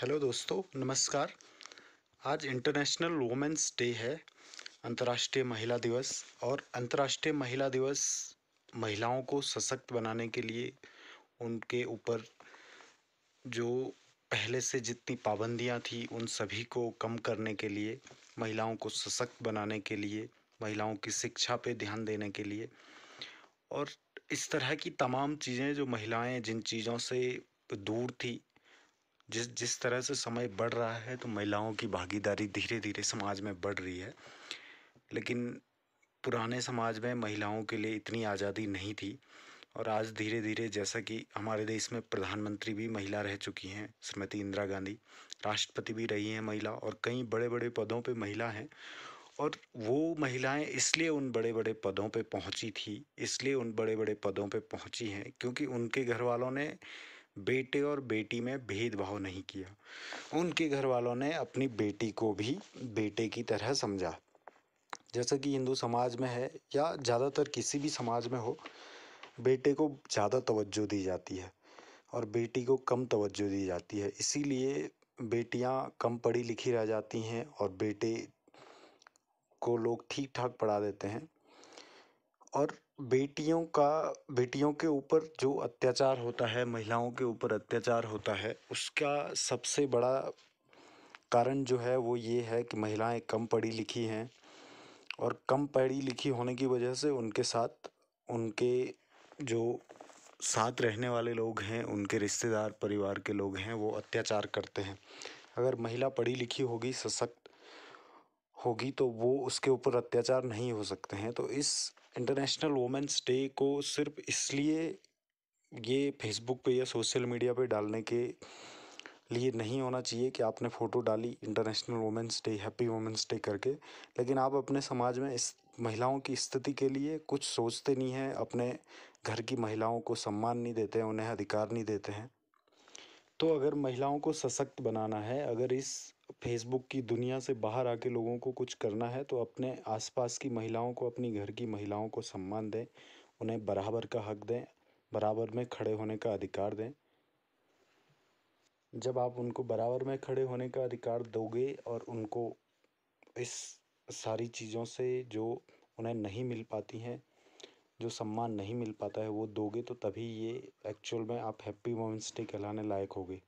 hello दोस्तों नमस्कार आज इंटरनेशनल वुमेंस डे है अंतर्राष्ट्रीय महिला दिवस और अंतर्राष्ट्रीय महिला दिवस महिलाओं को सशक्त बनाने के लिए उनके ऊपर जो पहले से जितनी पाबंदियां थी उन सभी को कम करने के लिए महिलाओं को सशक्त बनाने के लिए महिलाओं की शिक्षा पे ध्यान देने के लिए और इस तरह की तमाम चीज़ें जो महिलाएं जिन चीज़ों से दूर थी जिस जिस तरह से समय बढ़ रहा है तो महिलाओं की भागीदारी धीरे धीरे समाज में बढ़ रही है लेकिन पुराने समाज में महिलाओं के लिए इतनी आज़ादी नहीं थी और आज धीरे धीरे जैसा कि हमारे देश में प्रधानमंत्री भी महिला रह चुकी हैं श्रीमती इंदिरा गांधी राष्ट्रपति भी रही हैं महिला और कई बड़े बड़े पदों पर महिला हैं और वो महिलाएं इसलिए उन बड़े बड़े पदों पे पहुंची थी इसलिए उन बड़े बड़े पदों पे पहुंची हैं क्योंकि उनके घर वालों ने बेटे और बेटी में भेदभाव नहीं किया उनके घर वालों ने अपनी बेटी को भी बेटे की तरह समझा जैसा कि हिंदू समाज में है या ज़्यादातर किसी भी समाज में हो बेटे को ज़्यादा तवज्जो दी जाती है और बेटी को कम तवज्जो दी जाती है इसीलिए बेटियां कम पढ़ी लिखी रह जाती हैं और बेटे को लोग ठीक ठाक पढ़ा देते हैं और बेटियों का बेटियों के ऊपर जो अत्याचार होता है महिलाओं के ऊपर अत्याचार होता है उसका सबसे बड़ा कारण जो है वो ये है कि महिलाएं कम पढ़ी लिखी हैं और कम पढ़ी लिखी होने की वजह से उनके साथ उनके जो साथ रहने वाले लोग हैं उनके रिश्तेदार परिवार के लोग हैं वो अत्याचार करते हैं अगर महिला पढ़ी लिखी होगी सशक्त होगी तो वो उसके ऊपर अत्याचार नहीं हो सकते हैं तो इस इंटरनेशनल वुमेंस डे को सिर्फ इसलिए ये फेसबुक पे या सोशल मीडिया पे डालने के लिए नहीं होना चाहिए कि आपने फ़ोटो डाली international women's day happy women's day करके लेकिन आप अपने समाज में इस महिलाओं की स्थिति के लिए कुछ सोचते नहीं हैं अपने घर की महिलाओं को सम्मान नहीं देते हैं उन्हें अधिकार नहीं देते हैं तो अगर महिलाओं को सशक्त बनाना है अगर इस फेसबुक की दुनिया से बाहर आके लोगों को कुछ करना है तो अपने आसपास की महिलाओं को अपनी घर की महिलाओं को सम्मान दें उन्हें बराबर का हक दें बराबर में खड़े होने का अधिकार दें जब आप उनको बराबर में खड़े होने का अधिकार दोगे और उनको इस सारी चीज़ों से जो उन्हें नहीं मिल पाती हैं जो सम्मान नहीं मिल पाता है वो दोगे तो तभी ये एक्चुअल में आप हैप्पी वुमेंस डे कहलाने लायक होगे